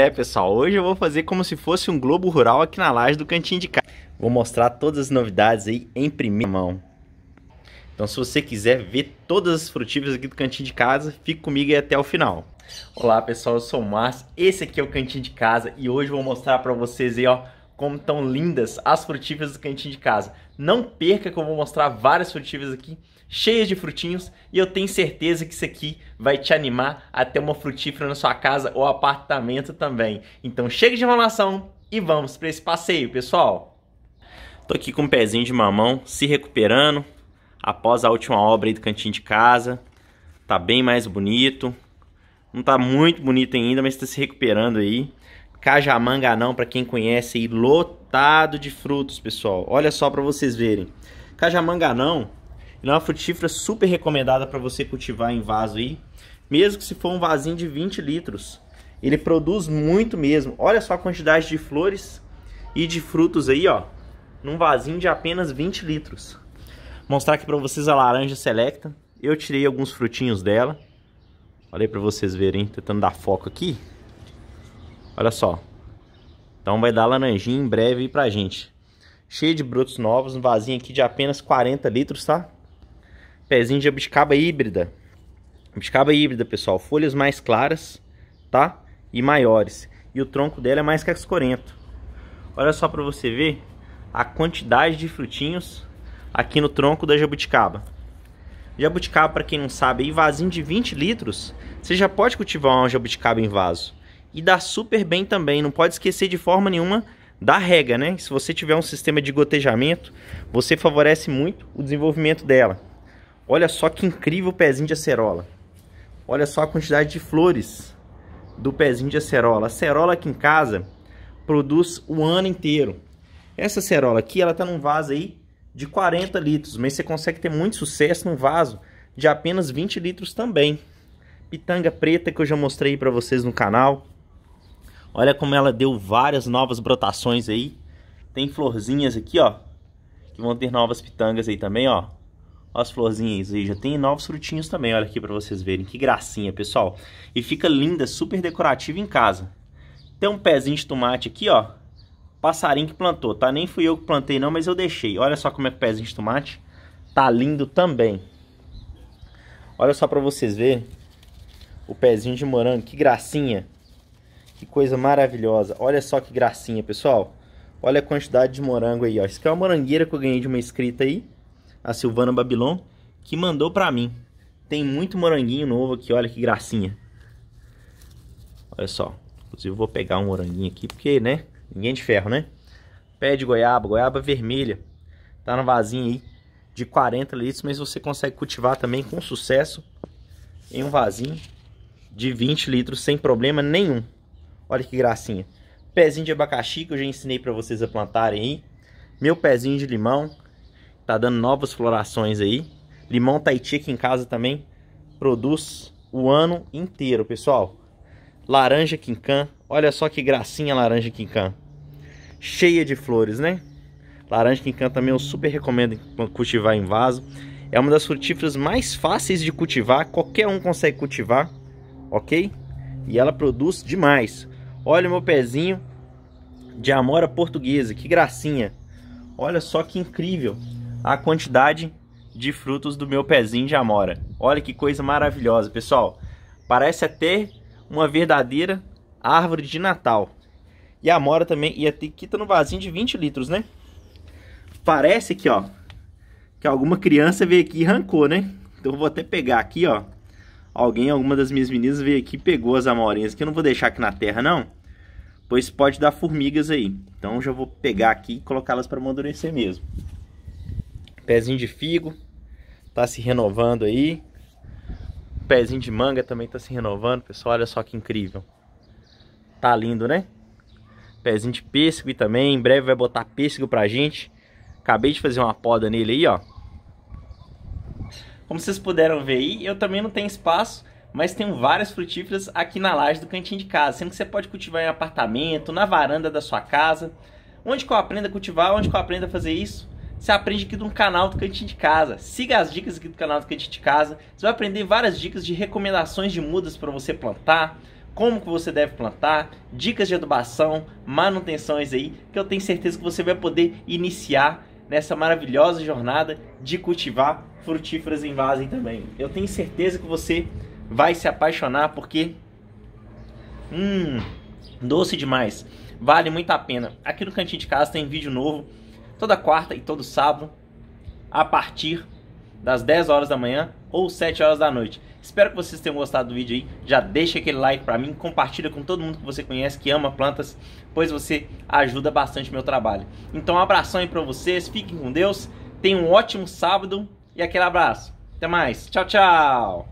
É, pessoal, hoje eu vou fazer como se fosse um globo rural aqui na laje do cantinho de casa. Vou mostrar todas as novidades aí em primeira mão. Então, se você quiser ver todas as frutíferas aqui do cantinho de casa, fique comigo aí até o final. Olá, pessoal, eu sou o Márcio, esse aqui é o cantinho de casa e hoje eu vou mostrar para vocês aí, ó, como tão lindas as frutíferas do cantinho de casa. Não perca que eu vou mostrar várias frutíferas aqui, cheias de frutinhos, e eu tenho certeza que isso aqui vai te animar a ter uma frutífera na sua casa ou apartamento também. Então chega de enrolação e vamos para esse passeio, pessoal! Tô aqui com um pezinho de mamão, se recuperando após a última obra aí do cantinho de casa. Tá bem mais bonito. Não tá muito bonito ainda, mas tá se recuperando aí. Cajamanganão, para quem conhece, aí, lotado de frutos, pessoal. Olha só para vocês verem. Cajamanganão é uma frutífera super recomendada para você cultivar em vaso aí, mesmo que se for um vasinho de 20 litros. Ele produz muito mesmo. Olha só a quantidade de flores e de frutos aí, ó, num vasinho de apenas 20 litros. Vou mostrar aqui para vocês a laranja selecta. Eu tirei alguns frutinhos dela. Falei para vocês verem, tentando dar foco aqui. Olha só. Então vai dar laranjinha em breve pra gente. Cheio de brotos novos, um vasinho aqui de apenas 40 litros, tá? Pezinho de abdicaba híbrida. Abdicaba híbrida, pessoal. Folhas mais claras, tá? E maiores. E o tronco dela é mais cascorento. Olha só pra você ver a quantidade de frutinhos aqui no tronco da jabuticaba. Jabuticaba, para quem não sabe, em vasinho de 20 litros, você já pode cultivar uma jabuticaba em vaso e dá super bem também. Não pode esquecer de forma nenhuma da rega, né? Se você tiver um sistema de gotejamento, você favorece muito o desenvolvimento dela. Olha só que incrível pezinho de acerola. Olha só a quantidade de flores do pezinho de acerola. A acerola aqui em casa produz o ano inteiro. Essa acerola aqui, ela tá num vaso aí de 40 litros, mas você consegue ter muito sucesso num vaso de apenas 20 litros também. Pitanga preta que eu já mostrei para vocês no canal. Olha como ela deu várias novas brotações aí. Tem florzinhas aqui, ó. Que vão ter novas pitangas aí também, ó. Olha as florzinhas aí. Já tem novos frutinhos também, olha aqui pra vocês verem. Que gracinha, pessoal. E fica linda, super decorativa em casa. Tem um pezinho de tomate aqui, ó. Passarinho que plantou, tá? Nem fui eu que plantei não, mas eu deixei. Olha só como é que o pezinho de tomate tá lindo também. Olha só pra vocês verem. O pezinho de morango, que gracinha. Que coisa maravilhosa. Olha só que gracinha, pessoal. Olha a quantidade de morango aí, ó. Isso aqui é uma morangueira que eu ganhei de uma inscrita aí, a Silvana Babilon, que mandou pra mim. Tem muito moranguinho novo aqui, olha que gracinha. Olha só. Inclusive vou pegar um moranguinho aqui, porque, né? Ninguém é de ferro, né? Pé de goiaba, goiaba vermelha. Tá no vasinho aí de 40 litros, mas você consegue cultivar também com sucesso em um vasinho de 20 litros sem problema nenhum. Olha que gracinha. Pezinho de abacaxi que eu já ensinei para vocês a plantarem aí. Meu pezinho de limão. Tá dando novas florações aí. Limão Tahiti aqui em casa também. Produz o ano inteiro, pessoal. Laranja quincã. Olha só que gracinha laranja quincã. Cheia de flores, né? Laranja quincã também eu super recomendo cultivar em vaso. É uma das frutíferas mais fáceis de cultivar. Qualquer um consegue cultivar, ok? E ela produz demais. Olha o meu pezinho de amora portuguesa, que gracinha. Olha só que incrível a quantidade de frutos do meu pezinho de amora. Olha que coisa maravilhosa, pessoal. Parece até uma verdadeira árvore de Natal. E a amora também, e aqui tá no vasinho de 20 litros, né? Parece que, ó, que alguma criança veio aqui e arrancou, né? Então eu vou até pegar aqui, ó alguém, alguma das minhas meninas veio aqui e pegou as amorinhas que eu não vou deixar aqui na terra não, pois pode dar formigas aí. Então já vou pegar aqui e colocá-las para amadurecer mesmo. Pezinho de figo tá se renovando aí. Pezinho de manga também tá se renovando, pessoal, olha só que incrível. Tá lindo, né? Pezinho de pêssego também, em breve vai botar pêssego pra gente. Acabei de fazer uma poda nele aí, ó. Como vocês puderam ver aí, eu também não tenho espaço, mas tenho várias frutíferas aqui na laje do cantinho de casa, sendo que você pode cultivar em apartamento, na varanda da sua casa. Onde que eu aprendo a cultivar, onde que eu aprendo a fazer isso? Você aprende aqui no canal do Cantinho de Casa. Siga as dicas aqui do canal do Cantinho de Casa. Você vai aprender várias dicas de recomendações de mudas para você plantar, como que você deve plantar, dicas de adubação, manutenções aí, que eu tenho certeza que você vai poder iniciar nessa maravilhosa jornada de cultivar frutíferas em vaso também. Eu tenho certeza que você vai se apaixonar porque hum, doce demais. Vale muito a pena. Aqui no cantinho de casa tem vídeo novo toda quarta e todo sábado a partir das 10 horas da manhã ou 7 horas da noite. Espero que vocês tenham gostado do vídeo aí. Já deixa aquele like pra mim, compartilha com todo mundo que você conhece que ama plantas, pois você ajuda bastante meu trabalho. Então, um abração aí pra vocês, fiquem com Deus, tenham um ótimo sábado e aquele abraço. Até mais, tchau, tchau!